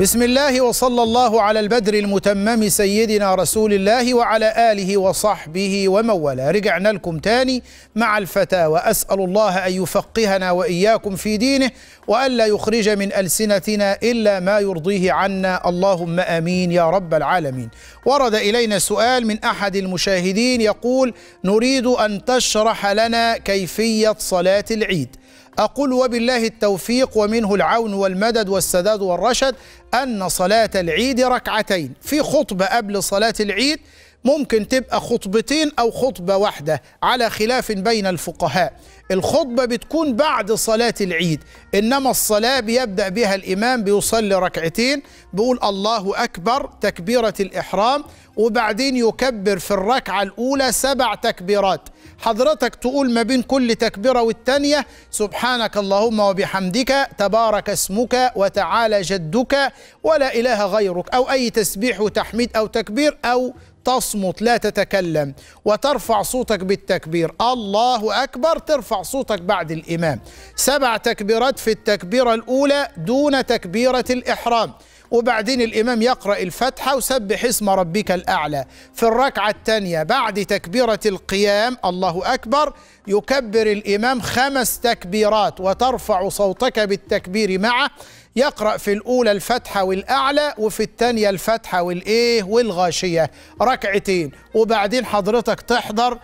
بسم الله وصلى الله على البدر المتمم سيدنا رسول الله وعلى آله وصحبه ومن والاه رجعنا لكم تاني مع الفتاوى أسأل الله أن يفقهنا وإياكم في دينه وألا يخرج من ألسنتنا إلا ما يرضيه عنا اللهم آمين يا رب العالمين ورد إلينا سؤال من أحد المشاهدين يقول نريد أن تشرح لنا كيفية صلاة العيد أقول وبالله التوفيق ومنه العون والمدد والسداد والرشد أن صلاة العيد ركعتين في خطبة قبل صلاة العيد ممكن تبقى خطبتين أو خطبة واحدة على خلاف بين الفقهاء الخطبة بتكون بعد صلاة العيد إنما الصلاة بيبدأ بها الإمام بيصلي ركعتين بيقول الله أكبر تكبيرة الإحرام وبعدين يكبر في الركعة الأولى سبع تكبيرات حضرتك تقول ما بين كل تكبيرة والتانية سبحانك اللهم وبحمدك تبارك اسمك وتعالى جدك ولا إله غيرك أو أي تسبيح وتحميد أو تكبير أو تصمت لا تتكلم وترفع صوتك بالتكبير الله أكبر ترفع صوتك بعد الإمام سبع تكبيرات في التكبيرة الأولى دون تكبيرة الإحرام وبعدين الإمام يقرأ الفاتحة وسبح اسم ربك الأعلى في الركعة الثانية بعد تكبيرة القيام الله أكبر يكبر الإمام خمس تكبيرات وترفع صوتك بالتكبير معه يقرأ في الأولى الفتحة والأعلى وفي الثانية الفتحة والإيه والغاشية ركعتين وبعدين حضرتك تحضر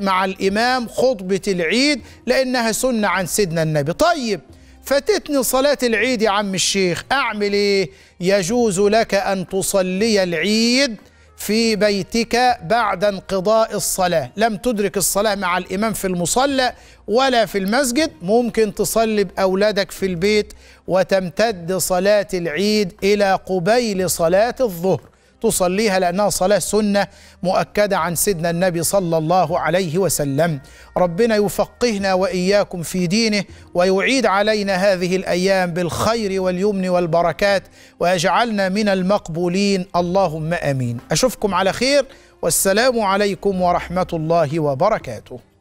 مع الإمام خطبة العيد لأنها سنة عن سيدنا النبي طيب فاتتني صلاة العيد يا عم الشيخ أعمل إيه؟ يجوز لك أن تصلي العيد في بيتك بعد انقضاء الصلاة لم تدرك الصلاة مع الإمام في المصلى ولا في المسجد ممكن تصلي بأولادك في البيت وتمتد صلاة العيد إلى قبيل صلاة الظهر تصليها لأنها صلاة سنة مؤكدة عن سيدنا النبي صلى الله عليه وسلم ربنا يفقهنا وإياكم في دينه ويعيد علينا هذه الأيام بالخير واليمن والبركات ويجعلنا من المقبولين اللهم أمين أشوفكم على خير والسلام عليكم ورحمة الله وبركاته